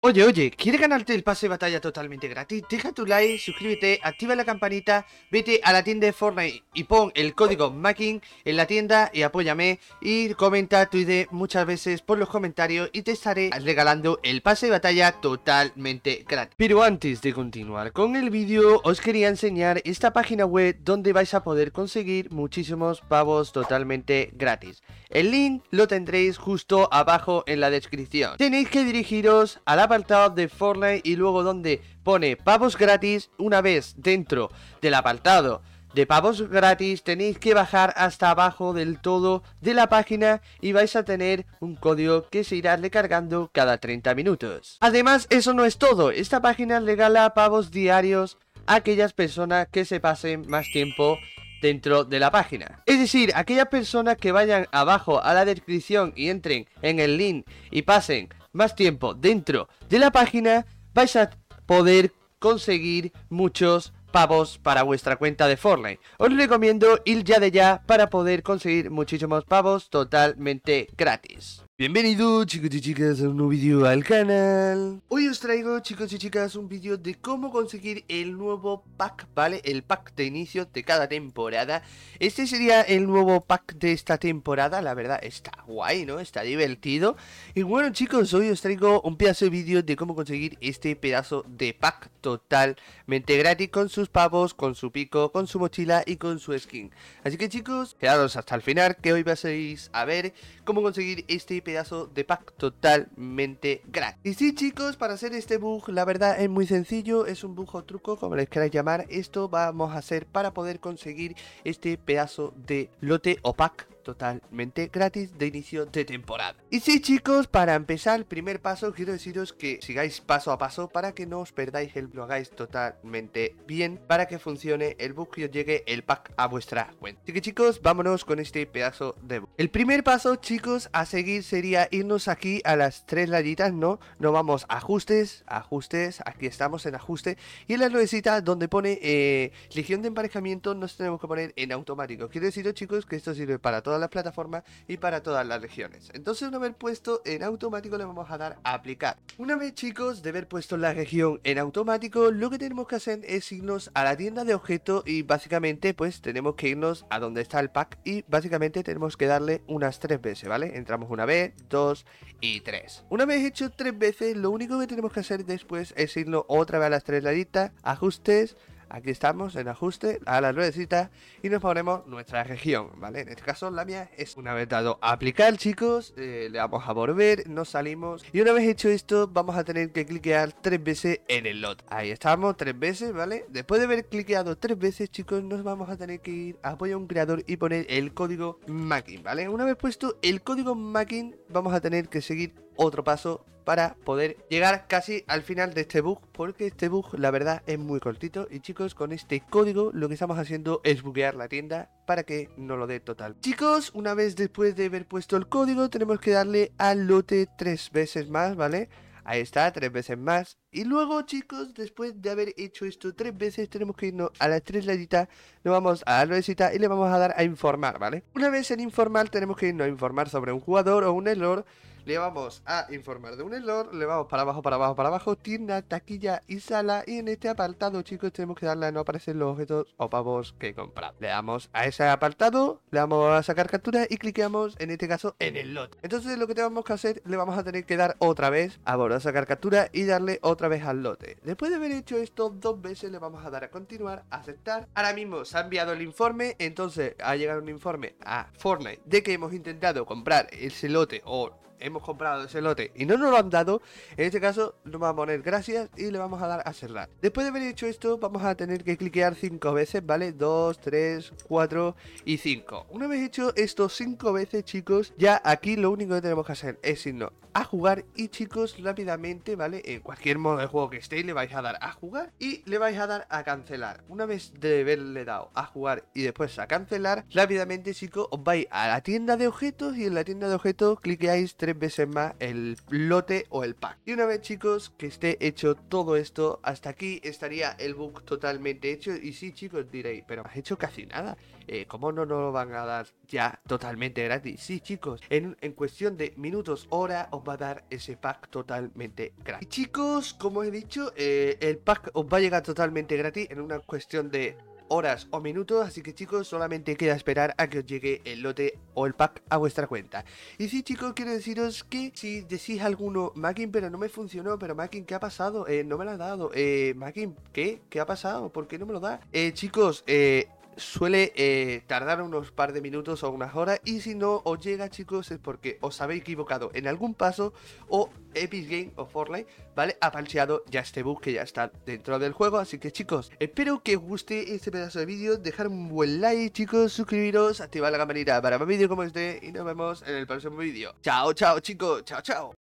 Oye, oye, ¿quieres ganarte el pase de batalla totalmente gratis? Deja tu like, suscríbete, activa la campanita, vete a la tienda de Fortnite y pon el código MAKING en la tienda y apóyame y comenta tu idea muchas veces por los comentarios y te estaré regalando el pase de batalla totalmente gratis. Pero antes de continuar con el vídeo, os quería enseñar esta página web donde vais a poder conseguir muchísimos pavos totalmente gratis. El link lo tendréis justo abajo en la descripción. Tenéis que dirigiros a la apartado de Fortnite y luego donde pone pavos gratis, una vez dentro del apartado de pavos gratis tenéis que bajar hasta abajo del todo de la página y vais a tener un código que se irá recargando cada 30 minutos. Además, eso no es todo, esta página regala pavos diarios a aquellas personas que se pasen más tiempo dentro de la página. Es decir, aquellas personas que vayan abajo a la descripción y entren en el link y pasen más tiempo dentro de la página, vais a poder conseguir muchos pavos para vuestra cuenta de Fortnite. Os recomiendo ir ya de ya para poder conseguir muchísimos pavos totalmente gratis. Bienvenidos chicos y chicas a un nuevo vídeo al canal Hoy os traigo chicos y chicas un vídeo de cómo conseguir el nuevo pack, ¿vale? El pack de inicio de cada temporada Este sería el nuevo pack de esta temporada, la verdad está guay, ¿no? Está divertido Y bueno chicos, hoy os traigo un pedazo de vídeo de cómo conseguir este pedazo de pack totalmente gratis Con sus pavos, con su pico, con su mochila y con su skin Así que chicos, quedaros hasta el final que hoy vais a ver cómo conseguir este pedazo de pack totalmente gratis. Y si chicos, para hacer este bug la verdad es muy sencillo, es un bug o truco como les queráis llamar, esto vamos a hacer para poder conseguir este pedazo de lote o pack totalmente gratis de inicio de temporada. Y si chicos, para empezar el primer paso quiero deciros que sigáis paso a paso para que no os perdáis el lo totalmente bien para que funcione el bug y os llegue el pack a vuestra cuenta. Así que chicos, vámonos con este pedazo de bug. El primer paso chicos a seguir sería irnos aquí a las tres rayitas, ¿no? Nos vamos a ajustes, ajustes, aquí estamos en ajuste y en la nuevecita donde pone eh, legión de emparejamiento nos tenemos que poner en automático. Quiero deciros chicos que esto sirve para todas las plataformas y para todas las regiones. Entonces una vez puesto en automático le vamos a dar a aplicar. Una vez chicos de haber puesto la región en automático, lo que tenemos que hacer es irnos a la tienda de objeto. y básicamente pues tenemos que irnos a donde está el pack y básicamente tenemos que darle unas tres veces, ¿vale? Entramos una vez, dos y tres. Una vez hecho tres veces, lo único que tenemos que hacer después es irnos otra vez a las tres laditas, ajustes, Aquí estamos en ajuste a la ruedecita y nos ponemos nuestra región, ¿vale? En este caso la mía es una vez dado a aplicar, chicos, eh, le vamos a volver, nos salimos y una vez hecho esto vamos a tener que cliquear tres veces en el lot. Ahí estamos, tres veces, ¿vale? Después de haber cliqueado tres veces, chicos, nos vamos a tener que ir a apoyo a un creador y poner el código Mackin, ¿vale? Una vez puesto el código Mackin, vamos a tener que seguir otro paso para poder llegar casi al final de este bug, porque este bug la verdad es muy cortito y chicos con este código lo que estamos haciendo es buguear la tienda para que no lo dé total. Chicos, una vez después de haber puesto el código tenemos que darle al lote tres veces más, ¿vale? Ahí está, tres veces más. Y luego, chicos, después de haber hecho esto tres veces, tenemos que irnos a las tres rayitas. Nos vamos a la visita y le vamos a dar a informar, ¿vale? Una vez en informar, tenemos que irnos a informar sobre un jugador o un error le vamos a informar de un error, le vamos para abajo, para abajo, para abajo, tienda, taquilla y sala. Y en este apartado, chicos, tenemos que darle a no aparecer los objetos o pavos que he comprado. Le damos a ese apartado, le vamos a sacar captura y cliqueamos, en este caso, en el lote. Entonces lo que tenemos que hacer, le vamos a tener que dar otra vez a volver a sacar captura y darle otra vez al lote. Después de haber hecho esto dos veces, le vamos a dar a continuar, a aceptar. Ahora mismo se ha enviado el informe, entonces ha llegado un informe a Fortnite de que hemos intentado comprar ese lote o hemos comprado ese lote y no nos lo han dado, en este caso nos vamos a poner gracias y le vamos a dar a cerrar. Después de haber hecho esto, vamos a tener que cliquear 5 veces, ¿vale? 2, 3, 4 y 5. Una vez hecho esto 5 veces, chicos, ya aquí lo único que tenemos que hacer es irnos a jugar y, chicos, rápidamente, ¿vale? En cualquier modo de juego que estéis, le vais a dar a jugar y le vais a dar a cancelar. Una vez de haberle dado a jugar y después a cancelar, rápidamente, chicos, os vais a la tienda de objetos y en la tienda de objetos cliqueáis 3 tres veces más el lote o el pack. Y una vez chicos que esté hecho todo esto, hasta aquí estaría el book totalmente hecho. Y sí chicos diréis, pero has hecho casi nada. como eh, ¿Cómo no nos lo van a dar ya totalmente gratis? Sí chicos, en, cuestión de minutos, hora, os va a dar ese pack totalmente gratis. chicos, como he dicho, eh, el pack os va a llegar totalmente gratis en una cuestión de horas o minutos, así que chicos, solamente queda esperar a que os llegue el lote o el pack a vuestra cuenta. Y si chicos, quiero deciros que si decís alguno, Mackin, pero no me funcionó, pero Mackin, ¿qué ha pasado? Eh, no me lo ha dado, eh, Mackin, ¿qué? ¿Qué ha pasado? ¿Por qué no me lo da? Eh, chicos, eh, suele tardar unos par de minutos o unas horas y si no os llega chicos es porque os habéis equivocado en algún paso o Epic Game o Fortnite, ¿vale? Ha pancheado ya este bug que ya está dentro del juego. Así que chicos, espero que os guste este pedazo de vídeo. Dejar un buen like, chicos, suscribiros, activar la campanita para más vídeos como este. Y nos vemos en el próximo vídeo. Chao, chao, chicos. Chao, chao.